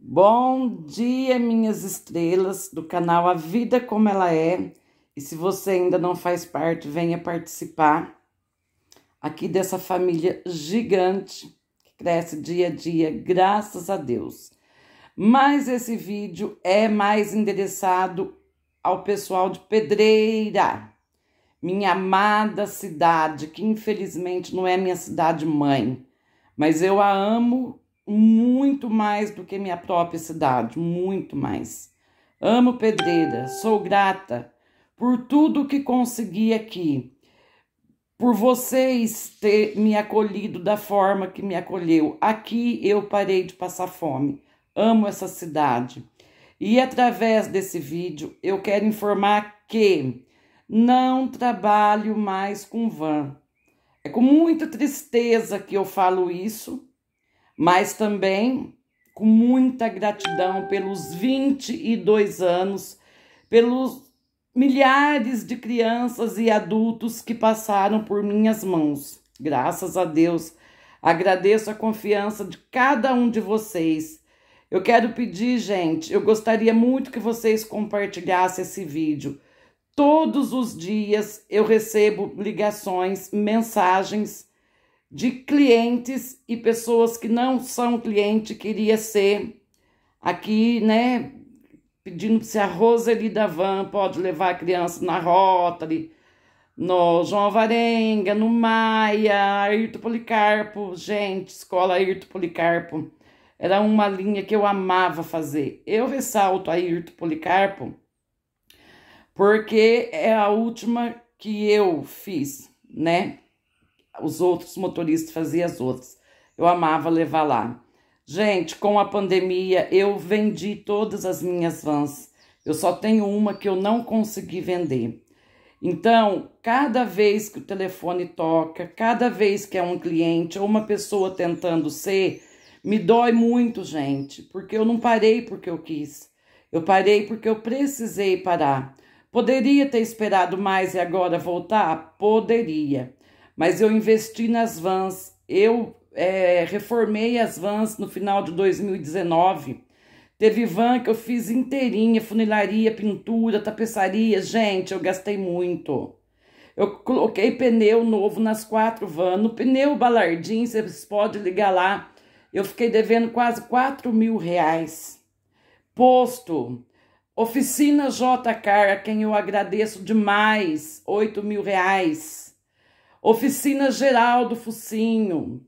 Bom dia, minhas estrelas do canal A Vida Como Ela É. E se você ainda não faz parte, venha participar aqui dessa família gigante que cresce dia a dia, graças a Deus. Mas esse vídeo é mais endereçado ao pessoal de Pedreira, minha amada cidade, que infelizmente não é minha cidade mãe, mas eu a amo muito mais do que minha própria cidade, muito mais. Amo Pedreira, sou grata por tudo que consegui aqui, por vocês ter me acolhido da forma que me acolheu. Aqui eu parei de passar fome. Amo essa cidade. E através desse vídeo eu quero informar que não trabalho mais com van. É com muita tristeza que eu falo isso mas também com muita gratidão pelos 22 anos, pelos milhares de crianças e adultos que passaram por minhas mãos. Graças a Deus, agradeço a confiança de cada um de vocês. Eu quero pedir, gente, eu gostaria muito que vocês compartilhassem esse vídeo. Todos os dias eu recebo ligações, mensagens de clientes e pessoas que não são cliente, queria ser aqui, né? Pedindo se a Roseli van pode levar a criança na Rotary, no João Varenga, no Maia, Ayrton Policarpo. Gente, escola Ayrton Policarpo era uma linha que eu amava fazer. Eu ressalto a Ayrton Policarpo porque é a última que eu fiz, né? os outros motoristas faziam as outras. Eu amava levar lá. Gente, com a pandemia eu vendi todas as minhas vans. Eu só tenho uma que eu não consegui vender. Então, cada vez que o telefone toca, cada vez que é um cliente ou uma pessoa tentando ser, me dói muito, gente, porque eu não parei porque eu quis. Eu parei porque eu precisei parar. Poderia ter esperado mais e agora voltar? Poderia. Mas eu investi nas vans, eu é, reformei as vans no final de 2019. Teve van que eu fiz inteirinha, funilaria, pintura, tapeçaria. Gente, eu gastei muito. Eu coloquei pneu novo nas quatro vans. No pneu Balardim, vocês podem ligar lá. Eu fiquei devendo quase 4 mil reais. Posto. Oficina JK, a quem eu agradeço demais, 8 mil reais. Oficina Geraldo Focinho,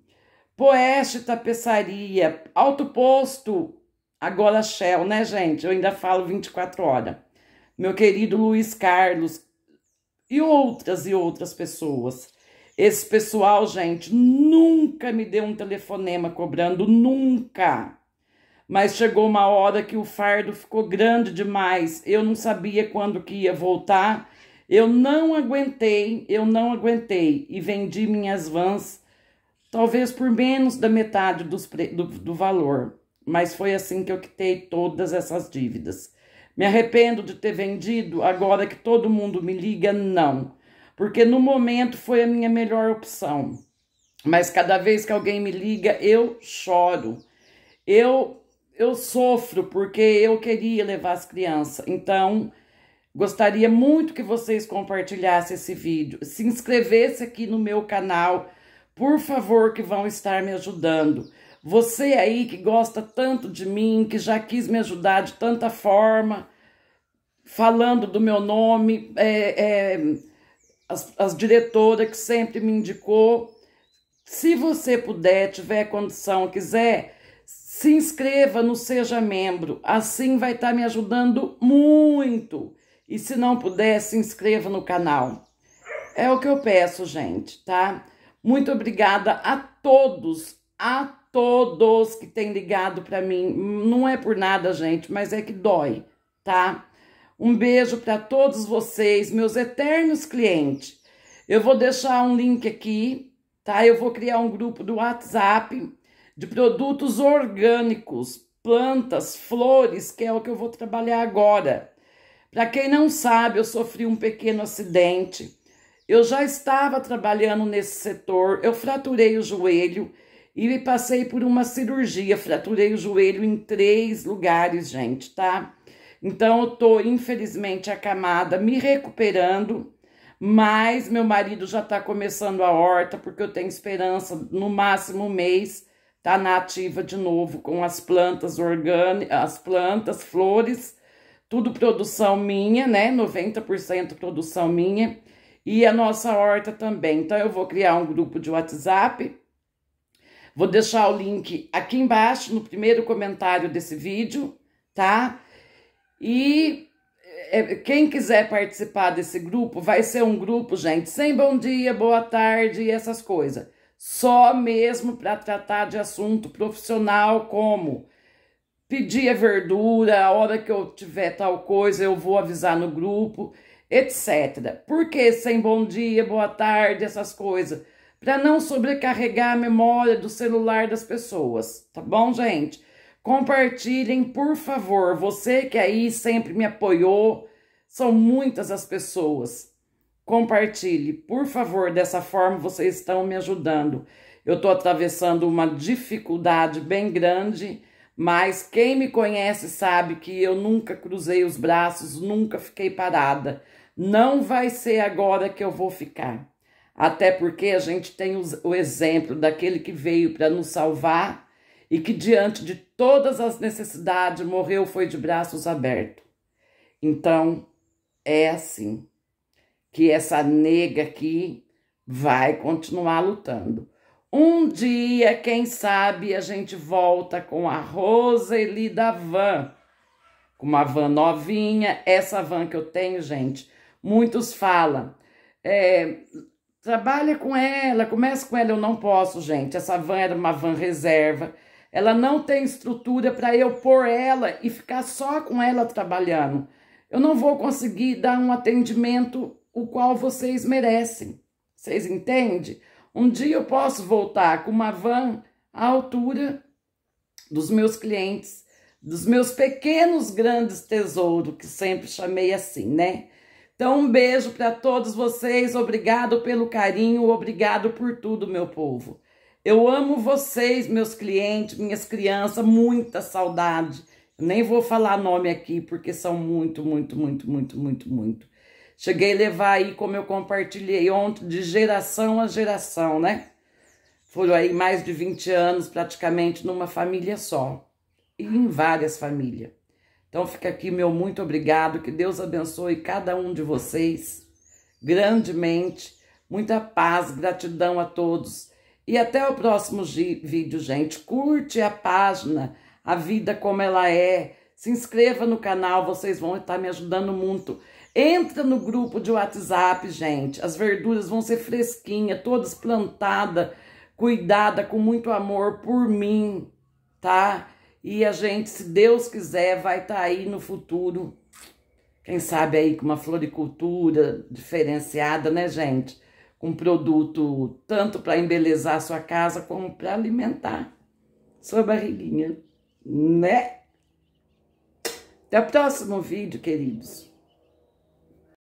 Poeste Tapeçaria, Alto Posto, agora Shell, né, gente? Eu ainda falo 24 horas. Meu querido Luiz Carlos e outras e outras pessoas. Esse pessoal, gente, nunca me deu um telefonema cobrando, nunca. Mas chegou uma hora que o fardo ficou grande demais. Eu não sabia quando que ia voltar eu não aguentei, eu não aguentei e vendi minhas vans, talvez por menos da metade dos, do, do valor. Mas foi assim que eu quitei todas essas dívidas. Me arrependo de ter vendido agora que todo mundo me liga? Não, porque no momento foi a minha melhor opção. Mas cada vez que alguém me liga, eu choro. Eu eu sofro porque eu queria levar as crianças. Então, Gostaria muito que vocês compartilhassem esse vídeo, se inscrevesse aqui no meu canal, por favor, que vão estar me ajudando. Você aí que gosta tanto de mim, que já quis me ajudar de tanta forma, falando do meu nome, é, é, as, as diretoras que sempre me indicou. Se você puder, tiver condição, quiser, se inscreva no Seja Membro. Assim vai estar tá me ajudando muito. E se não puder, se inscreva no canal. É o que eu peço, gente, tá? Muito obrigada a todos, a todos que têm ligado para mim. Não é por nada, gente, mas é que dói, tá? Um beijo para todos vocês, meus eternos clientes. Eu vou deixar um link aqui, tá? Eu vou criar um grupo do WhatsApp de produtos orgânicos, plantas, flores, que é o que eu vou trabalhar agora. Para quem não sabe, eu sofri um pequeno acidente. Eu já estava trabalhando nesse setor, eu fraturei o joelho e passei por uma cirurgia. Fraturei o joelho em três lugares, gente, tá? Então eu tô, infelizmente, acamada, me recuperando, mas meu marido já tá começando a horta, porque eu tenho esperança, no máximo um mês, tá na ativa de novo com as plantas orgânicas, as plantas, flores tudo produção minha, né? 90% produção minha. E a nossa horta também. Então, eu vou criar um grupo de WhatsApp. Vou deixar o link aqui embaixo, no primeiro comentário desse vídeo, tá? E é, quem quiser participar desse grupo, vai ser um grupo, gente, sem bom dia, boa tarde e essas coisas. Só mesmo para tratar de assunto profissional como pedir a verdura, a hora que eu tiver tal coisa, eu vou avisar no grupo, etc. Por que sem bom dia, boa tarde, essas coisas? Para não sobrecarregar a memória do celular das pessoas, tá bom, gente? Compartilhem, por favor. Você que aí sempre me apoiou, são muitas as pessoas. Compartilhe, por favor, dessa forma vocês estão me ajudando. Eu estou atravessando uma dificuldade bem grande mas quem me conhece sabe que eu nunca cruzei os braços, nunca fiquei parada. Não vai ser agora que eu vou ficar. Até porque a gente tem o exemplo daquele que veio para nos salvar e que, diante de todas as necessidades, morreu foi de braços abertos. Então, é assim que essa nega aqui vai continuar lutando. Um dia, quem sabe, a gente volta com a Roseli da van. Com uma van novinha. Essa van que eu tenho, gente, muitos falam. É, trabalha com ela, começa com ela. Eu não posso, gente. Essa van era uma van reserva. Ela não tem estrutura para eu pôr ela e ficar só com ela trabalhando. Eu não vou conseguir dar um atendimento o qual vocês merecem. Vocês entendem? Um dia eu posso voltar com uma van à altura dos meus clientes, dos meus pequenos grandes tesouros, que sempre chamei assim, né? Então, um beijo para todos vocês. Obrigado pelo carinho, obrigado por tudo, meu povo. Eu amo vocês, meus clientes, minhas crianças, muita saudade. Nem vou falar nome aqui, porque são muito, muito, muito, muito, muito, muito. Cheguei a levar aí, como eu compartilhei ontem, de geração a geração, né? Foram aí mais de 20 anos praticamente numa família só e em várias famílias. Então fica aqui meu muito obrigado, que Deus abençoe cada um de vocês grandemente, muita paz, gratidão a todos. E até o próximo vídeo, gente. Curte a página, a vida como ela é, se inscreva no canal, vocês vão estar me ajudando muito. Entra no grupo de WhatsApp, gente. As verduras vão ser fresquinhas, todas plantadas, cuidada com muito amor por mim, tá? E a gente, se Deus quiser, vai estar tá aí no futuro. Quem sabe aí com uma floricultura diferenciada, né, gente? Com produto tanto para embelezar a sua casa como para alimentar sua barriguinha, né? Até o próximo vídeo, queridos.